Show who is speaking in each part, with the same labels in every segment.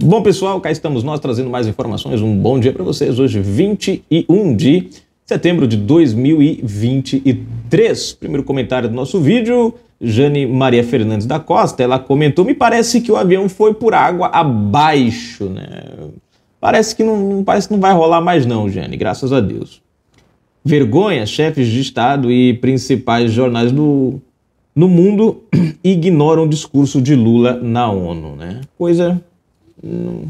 Speaker 1: Bom, pessoal, cá estamos nós trazendo mais informações. Um bom dia para vocês. Hoje, 21 de setembro de 2023. Primeiro comentário do nosso vídeo, Jane Maria Fernandes da Costa, ela comentou: "Me parece que o avião foi por água abaixo, né? Parece que não, parece que não vai rolar mais não, Jane, graças a Deus." Vergonha, chefes de estado e principais jornais do no mundo ignoram o discurso de Lula na ONU, né? Coisa não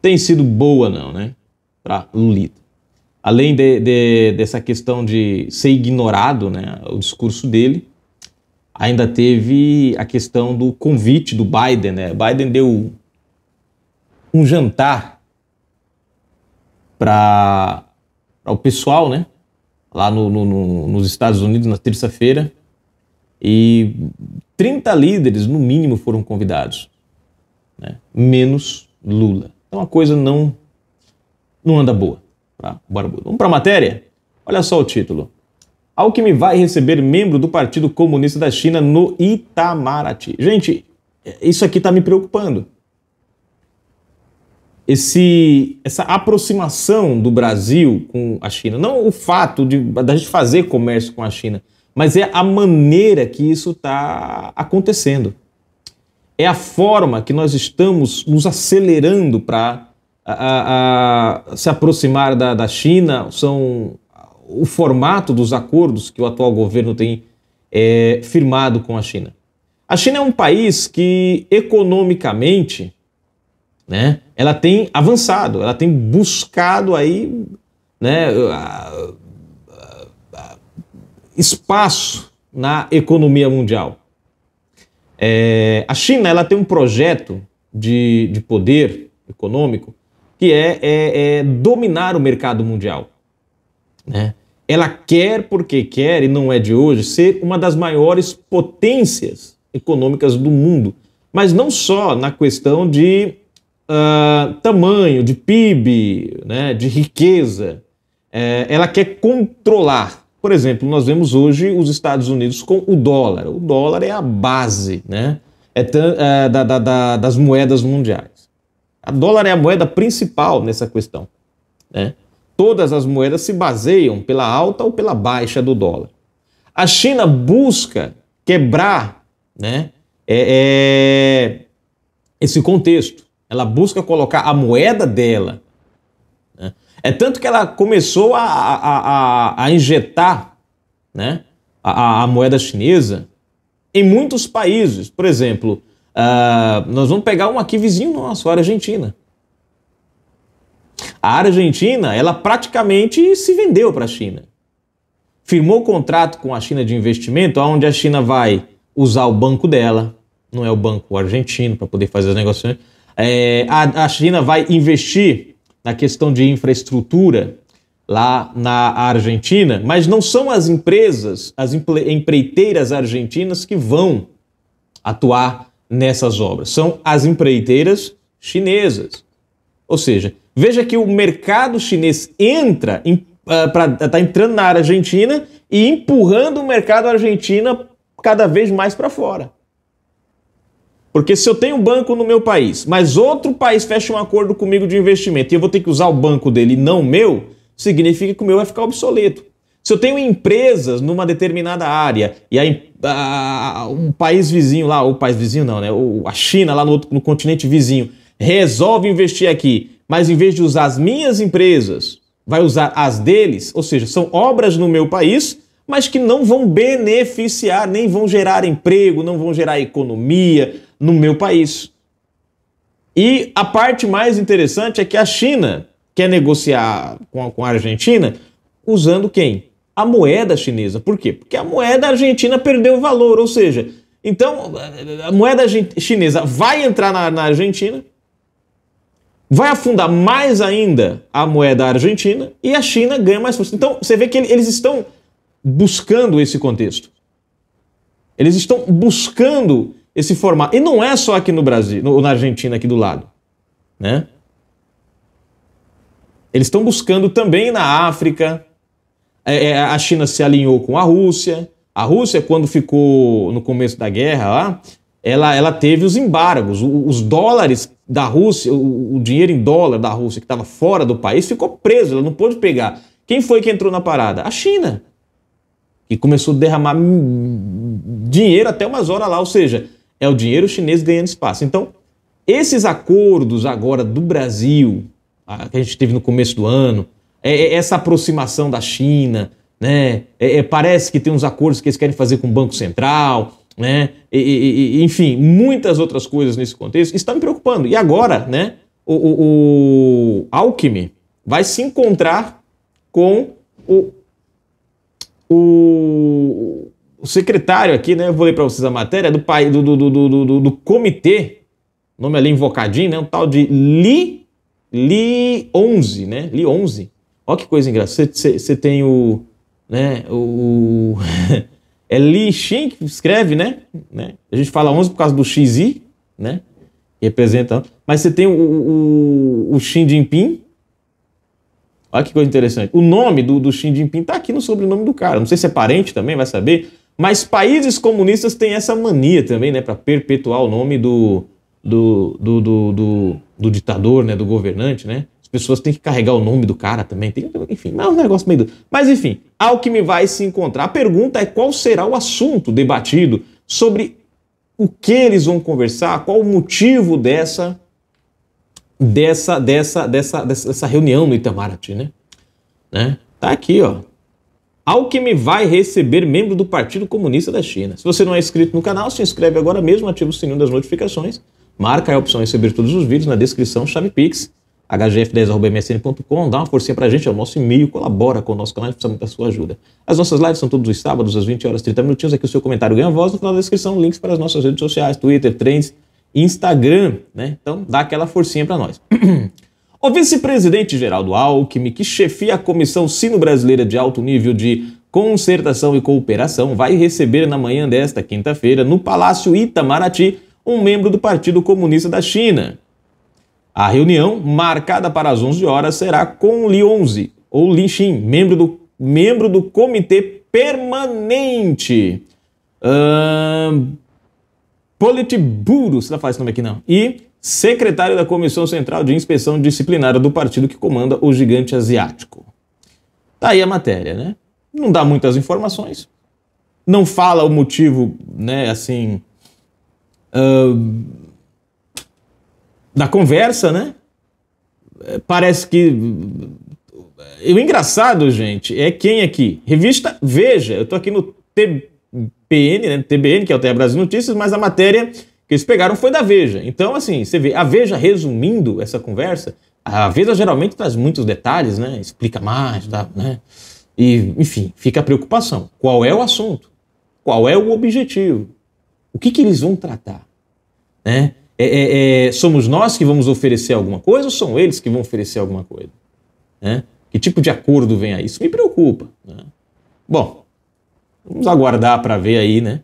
Speaker 1: tem sido boa não, né? Para Lulita. Além de, de, dessa questão de ser ignorado, né, o discurso dele, ainda teve a questão do convite do Biden, né? Biden deu um jantar para o pessoal, né? Lá no, no, no, nos Estados Unidos na terça-feira e 30 líderes no mínimo foram convidados né? menos Lula. Então é a coisa não, não anda boa. Tá? Pra Vamos para a matéria? Olha só o título. Alckmin vai receber membro do Partido Comunista da China no Itamaraty. Gente, isso aqui está me preocupando. Esse, essa aproximação do Brasil com a China. Não o fato de, da gente fazer comércio com a China, mas é a maneira que isso está acontecendo é a forma que nós estamos nos acelerando para se aproximar da, da China, são o formato dos acordos que o atual governo tem é, firmado com a China. A China é um país que economicamente, né, ela tem avançado, ela tem buscado aí, né, espaço na economia mundial. É, a China ela tem um projeto de, de poder econômico que é, é, é dominar o mercado mundial. Né? Ela quer, porque quer, e não é de hoje, ser uma das maiores potências econômicas do mundo. Mas não só na questão de uh, tamanho, de PIB, né, de riqueza. É, ela quer controlar por exemplo, nós vemos hoje os Estados Unidos com o dólar. O dólar é a base né, é, é, da, da, da, das moedas mundiais. A dólar é a moeda principal nessa questão. Né? Todas as moedas se baseiam pela alta ou pela baixa do dólar. A China busca quebrar né, é, é, esse contexto. Ela busca colocar a moeda dela né? É tanto que ela começou a, a, a, a injetar né, a, a, moeda chinesa em muitos países. Por exemplo, uh, nós vamos pegar um aqui vizinho nosso, a Argentina. A Argentina, ela praticamente se vendeu para a China. Firmou contrato com a China de investimento, onde a China vai usar o banco dela, não é o banco argentino, para poder fazer as negociações. É, a, a China vai investir na questão de infraestrutura lá na Argentina, mas não são as empresas, as empreiteiras argentinas que vão atuar nessas obras, são as empreiteiras chinesas. Ou seja, veja que o mercado chinês entra está ah, entrando na Argentina e empurrando o mercado argentino cada vez mais para fora. Porque se eu tenho um banco no meu país, mas outro país fecha um acordo comigo de investimento e eu vou ter que usar o banco dele e não o meu, significa que o meu vai ficar obsoleto. Se eu tenho empresas numa determinada área e aí um país vizinho lá, ou país vizinho não, né? a China lá no, outro, no continente vizinho resolve investir aqui, mas em vez de usar as minhas empresas, vai usar as deles, ou seja, são obras no meu país, mas que não vão beneficiar, nem vão gerar emprego, não vão gerar economia, no meu país. E a parte mais interessante é que a China quer negociar com a, Argentina usando quem? A moeda chinesa. Por quê? Porque a moeda argentina perdeu valor, ou seja, então a moeda chinesa vai entrar na, na Argentina, vai afundar mais ainda a moeda argentina e a China ganha mais força. Então você vê que eles estão buscando esse contexto. Eles estão buscando esse formato. E não é só aqui no Brasil, ou na Argentina aqui do lado, né? Eles estão buscando também na África. É, é, a China se alinhou com a Rússia. A Rússia, quando ficou no começo da guerra lá, ela, ela teve os embargos. Os dólares da Rússia, o, o dinheiro em dólar da Rússia que estava fora do país, ficou preso, ela não pôde pegar. Quem foi que entrou na parada? A China. E começou a derramar dinheiro até umas horas lá. Ou seja, é o dinheiro chinês ganhando espaço. Então, esses acordos agora do Brasil, ah, que a gente teve no começo do ano, é, é essa aproximação da China, né? É, é, parece que tem uns acordos que eles querem fazer com o Banco Central, né? E, e, e, enfim, muitas outras coisas nesse contexto está me preocupando. E agora, né? O, o, o Alckmin vai se encontrar com o, o o secretário aqui, né? Eu vou ler para vocês a matéria, do, do, do, do, do, do comitê, nome ali invocadinho, né? Um tal de Li, Li 11, né? Li 11. Olha que coisa engraçada. Você tem o. Né, o é Li Xin que escreve, né? né? A gente fala 11 por causa do XI, né? Representa. Mas você tem o, o, o Jinping, Olha que coisa interessante. O nome do, do Jinping tá aqui no sobrenome do cara. Não sei se é parente também, vai saber. Mas países comunistas têm essa mania também, né, para perpetuar o nome do, do, do, do, do, ditador, né, do governante, né? As pessoas têm que carregar o nome do cara também, tem, enfim, é um negócio meio. Mas enfim, ao que me vai se encontrar, a pergunta é qual será o assunto debatido sobre o que eles vão conversar, qual o motivo dessa dessa dessa dessa dessa, dessa reunião no Itamaraty, né? né? Tá aqui, ó. Alckmin vai receber membro do Partido Comunista da China. Se você não é inscrito no canal, se inscreve agora mesmo, ativa o sininho das notificações, marca a opção receber todos os vídeos na descrição, chave Pix, hgf10.msn.com, dá uma forcinha pra gente, é o nosso e-mail, colabora com o nosso canal, a precisa muito da sua ajuda. As nossas lives são todos os sábados, às 20 horas 30 minutinhos, aqui o seu comentário ganha voz, no final da descrição, links para as nossas redes sociais, Twitter, Trends, Instagram, né? Então dá aquela forcinha para nós. O vice-presidente Geraldo Alckmin, que chefia a Comissão Sino-Brasileira de Alto Nível de Concertação e Cooperação, vai receber na manhã desta quinta-feira, no Palácio Itamaraty, um membro do Partido Comunista da China. A reunião, marcada para as 11 horas, será com Li ou Li Xin, membro do, membro do Comitê Permanente. Uh, Politburo, você não faz esse nome aqui não. E secretário da Comissão Central de Inspeção Disciplinar do partido que comanda o gigante asiático. Tá aí a matéria, né? Não dá muitas informações, não fala o motivo, né, assim, uh, da conversa, né? É, parece que o engraçado, gente, é quem aqui? Revista Veja. Eu tô aqui no TBN, né? TBN, que é o TE Brasil Notícias, mas a matéria que eles pegaram foi da Veja. Então, assim, você vê, a Veja resumindo essa conversa, a Veja geralmente traz muitos detalhes, né? Explica mais, dá, né? E, enfim, fica a preocupação. Qual é o assunto? Qual é o objetivo? O que, que eles vão tratar? Né? É, é, é, somos nós que vamos oferecer alguma coisa ou são eles que vão oferecer alguma coisa? Né? Que tipo de acordo vem a isso? Me preocupa. Né? Bom, vamos aguardar para ver aí, né?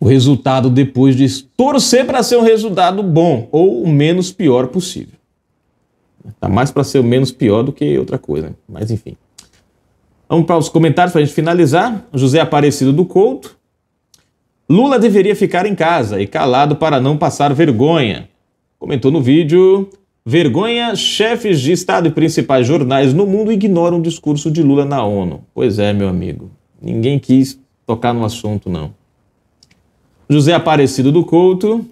Speaker 1: o resultado depois de torcer para ser um resultado bom ou o menos pior possível. Tá mais para ser o menos pior do que outra coisa, mas enfim. Vamos para os comentários para a gente finalizar. José Aparecido do Couto. Lula deveria ficar em casa e calado para não passar vergonha. Comentou no vídeo. Vergonha, chefes de Estado e principais jornais no mundo ignoram o discurso de Lula na ONU. Pois é, meu amigo. Ninguém quis tocar no assunto, não. José Aparecido do Couto.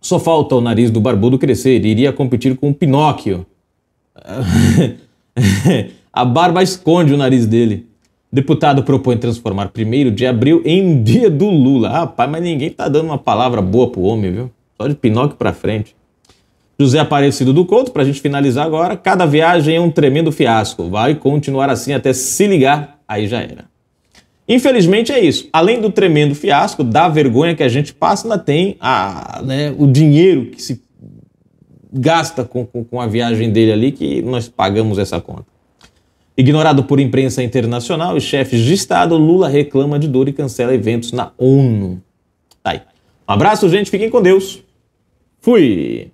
Speaker 1: Só falta o nariz do barbudo crescer. Iria competir com o Pinóquio. A barba esconde o nariz dele. Deputado propõe transformar 1 de abril em dia do Lula. Rapaz, mas ninguém tá dando uma palavra boa pro homem, viu? Só de Pinóquio pra frente. José Aparecido do Couto, pra gente finalizar agora. Cada viagem é um tremendo fiasco. Vai continuar assim até se ligar, aí já era. Infelizmente é isso. Além do tremendo fiasco, da vergonha que a gente passa, ainda tem a, né, o dinheiro que se gasta com, com, com a viagem dele ali, que nós pagamos essa conta. Ignorado por imprensa internacional e chefes de Estado, Lula reclama de dor e cancela eventos na ONU. Tá aí. Um abraço, gente. Fiquem com Deus. Fui!